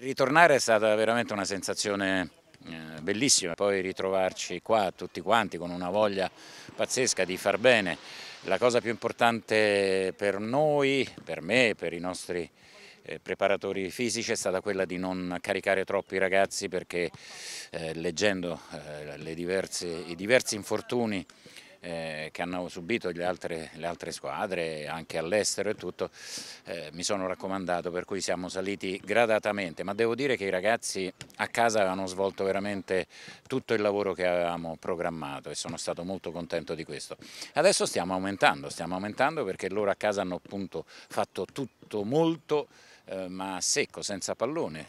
Ritornare è stata veramente una sensazione eh, bellissima, poi ritrovarci qua tutti quanti con una voglia pazzesca di far bene. La cosa più importante per noi, per me, per i nostri eh, preparatori fisici è stata quella di non caricare troppo i ragazzi perché eh, leggendo eh, diverse, i diversi infortuni eh, che hanno subito le altre, le altre squadre anche all'estero e tutto, eh, mi sono raccomandato per cui siamo saliti gradatamente, ma devo dire che i ragazzi a casa avevano svolto veramente tutto il lavoro che avevamo programmato e sono stato molto contento di questo. Adesso stiamo aumentando, stiamo aumentando perché loro a casa hanno appunto fatto tutto molto eh, ma secco, senza pallone,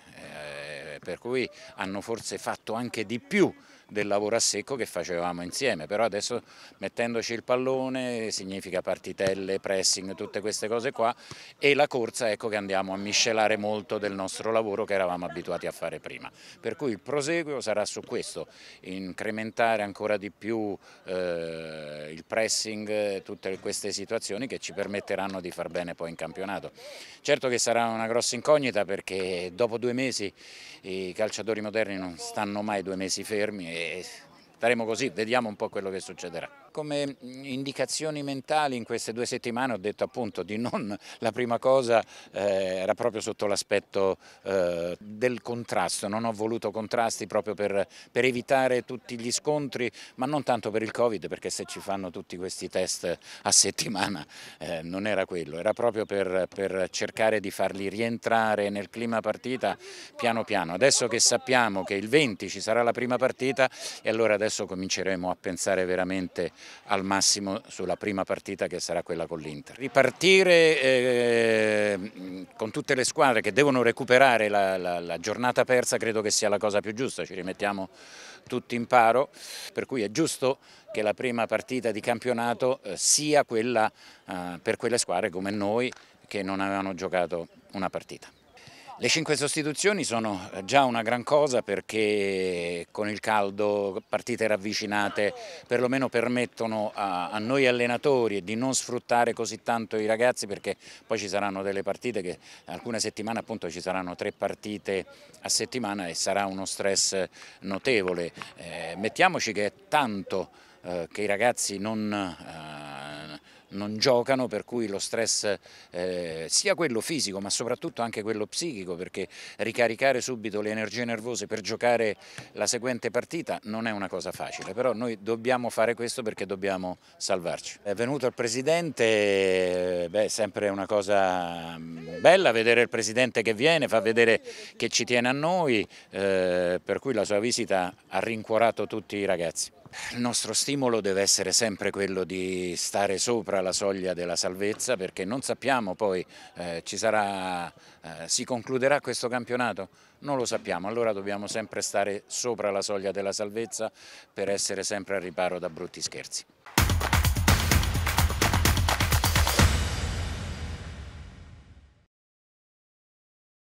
per cui hanno forse fatto anche di più del lavoro a secco che facevamo insieme, però adesso mettendoci il pallone significa partitelle, pressing, tutte queste cose qua e la corsa ecco che andiamo a miscelare molto del nostro lavoro che eravamo abituati a fare prima, per cui il proseguo sarà su questo, incrementare ancora di più eh, il pressing, eh, tutte queste situazioni che ci permetteranno di far bene poi in campionato. Certo che sarà una grossa incognita perché dopo due mesi i calciatori moderni non stanno mai due mesi fermi e staremo così, vediamo un po' quello che succederà. Come indicazioni mentali in queste due settimane ho detto appunto di non, la prima cosa eh, era proprio sotto l'aspetto eh, del contrasto, non ho voluto contrasti proprio per, per, evitare tutti gli scontri, ma non tanto per il Covid perché se ci fanno tutti questi test a settimana eh, non era quello, era proprio per, per cercare di farli rientrare nel clima partita piano piano. Adesso che sappiamo che il 20 ci sarà la prima partita e allora adesso cominceremo a pensare veramente al massimo sulla prima partita che sarà quella con l'Inter. Ripartire eh, con tutte le squadre che devono recuperare la, la, la giornata persa credo che sia la cosa più giusta, ci rimettiamo tutti in paro, per cui è giusto che la prima partita di campionato eh, sia quella eh, per quelle squadre come noi che non avevano giocato una partita. Le cinque sostituzioni sono eh, già una gran cosa perché con il caldo partite ravvicinate perlomeno permettono a, a, noi allenatori di non sfruttare così tanto i ragazzi perché poi ci saranno delle partite che alcune settimane appunto ci saranno tre partite a settimana e sarà uno stress notevole. Eh, mettiamoci che è tanto eh, che i ragazzi non... Eh, non giocano per cui lo stress eh, sia quello fisico ma soprattutto anche quello psichico perché ricaricare subito le energie nervose per giocare la seguente partita non è una cosa facile però noi dobbiamo fare questo perché dobbiamo salvarci. È venuto il Presidente, eh, beh, sempre una cosa mm, bella vedere il Presidente che viene, fa vedere che ci tiene a noi eh, per cui la sua visita ha rincuorato tutti i ragazzi. Il nostro stimolo deve essere sempre quello di stare sopra la soglia della salvezza perché non sappiamo poi eh, sarà, eh, si concluderà questo campionato? Non lo sappiamo, allora dobbiamo sempre stare sopra la soglia della salvezza per essere sempre al riparo da brutti scherzi.